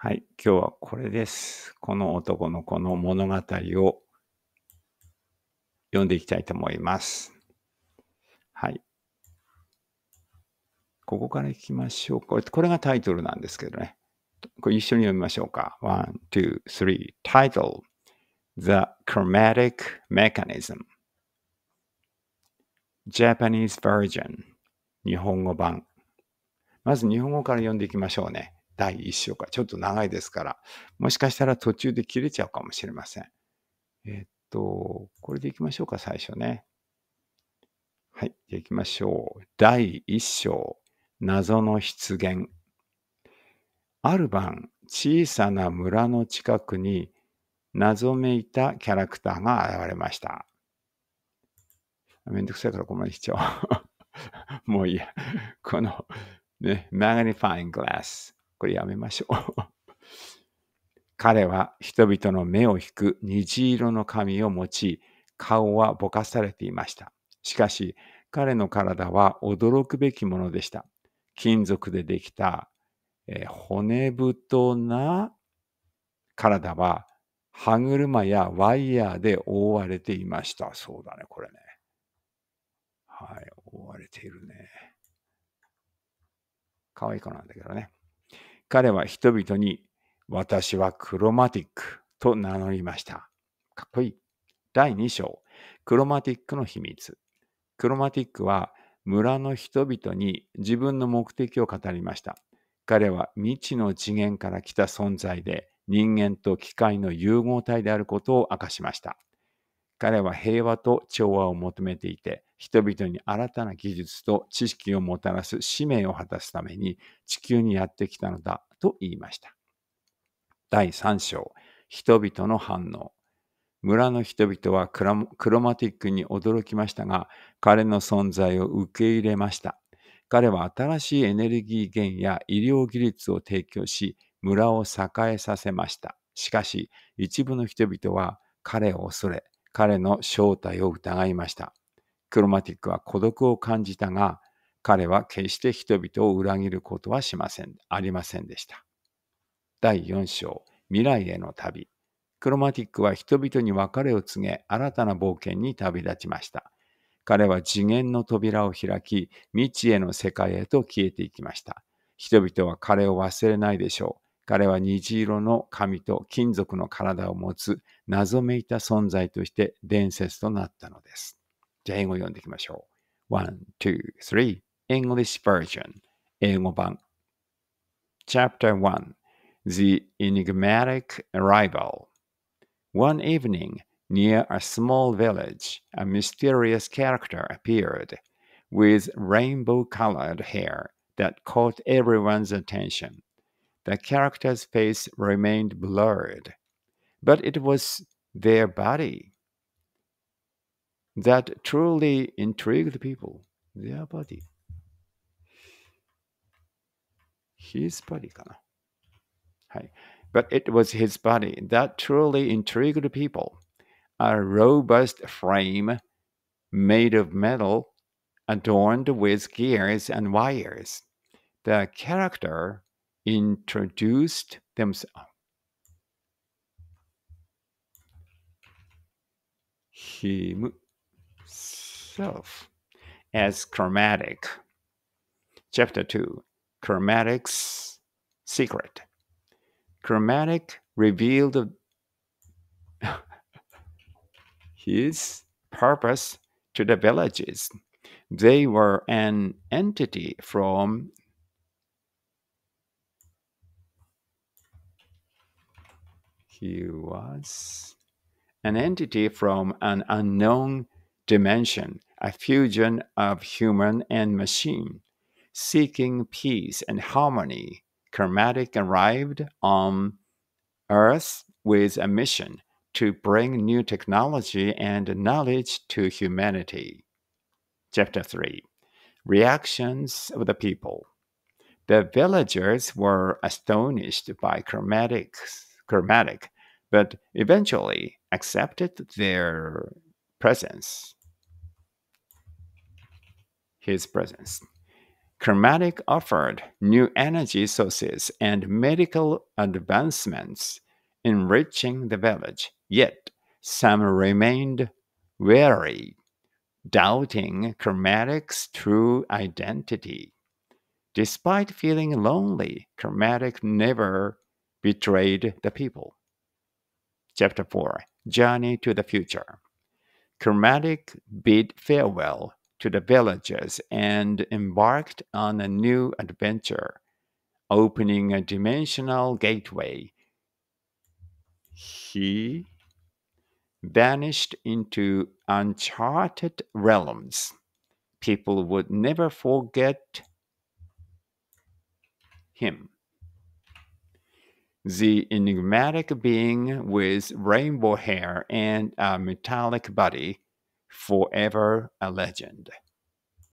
はい、今日はこれです。この男の子の物語を読んでいきたいと思います。はい。ここからいきましょうか。これがタイトルなんですけどね。これ一緒に読みましょうか。One, two, three. Title The Chromatic Mechanism Japanese Version 日本語版。まず日本語から読んでいきましょうね。第1章から。ちょっと長いですから、もしかしたら途中で切れちゃうかもしれません。えっと、これでいきましょうか、最初ね。はい、じゃいきましょう。第1章、謎の出現。ある晩、小さな村の近くに謎めいたキャラクターが現れました。めんどくさいからここまで来ちゃおう。もういいや。この、ね、マグニファイングラス。これやめましょう 彼は人々の目を引く虹色の髪を持ち、顔はぼかされていました。しかし、彼の体は驚くべきものでした。金属でできた、えー、骨太な体は歯車やワイヤーで覆われていました。そうだね、これね。はい、覆われているね。可愛い子なんだけどね。彼は人々に、私はクロマティックと名乗りました。かっこいい。第2章、クロマティックの秘密。クロマティックは村の人々に自分の目的を語りました。彼は未知の次元から来た存在で人間と機械の融合体であることを明かしました。彼は平和と調和を求めていて、人々に新たな技術と知識をもたらす使命を果たすために地球にやってきたのだと言いました。第3章、人々の反応。村の人々はクロマティックに驚きましたが、彼の存在を受け入れました。彼は新しいエネルギー源や医療技術を提供し、村を栄えさせました。しかし、一部の人々は彼を恐れ、彼の正体を疑いました。クロマティックは孤独を感じたが、彼は決して人々を裏切ることはしません、ありませんでした。第4章、未来への旅。クロマティックは人々に別れを告げ、新たな冒険に旅立ちました。彼は次元の扉を開き、未知への世界へと消えていきました。人々は彼を忘れないでしょう。彼は虹色の髪と金属の体を持つ謎めいた存在として伝説となったのです。じゃあ英語読んでいきましょう。One, English version. Chapter 1 The Enigmatic Arrival. One evening, near a small village, a mysterious character appeared with rainbow colored hair that caught everyone's attention. The character's face remained blurred, but it was their body that truly intrigued people, their body. His body but it was his body that truly intrigued people. A robust frame made of metal adorned with gears and wires. The character introduced themselves. Him itself as chromatic. Chapter 2 Chromatic's Secret. Chromatic revealed his purpose to the villages. They were an entity from he was an entity from an unknown dimension, a fusion of human and machine, seeking peace and harmony. Kermatic arrived on Earth with a mission to bring new technology and knowledge to humanity. Chapter 3 Reactions of the People The villagers were astonished by Kermatic's, Kermatic, but eventually accepted their presence his presence. Chromatic offered new energy sources and medical advancements, enriching the village. Yet, some remained wary, doubting Chromatic's true identity. Despite feeling lonely, Chromatic never betrayed the people. Chapter 4 Journey to the Future Chromatic bid farewell to the villages and embarked on a new adventure, opening a dimensional gateway. He vanished into uncharted realms. People would never forget him. The enigmatic being with rainbow hair and a metallic body forever a legend.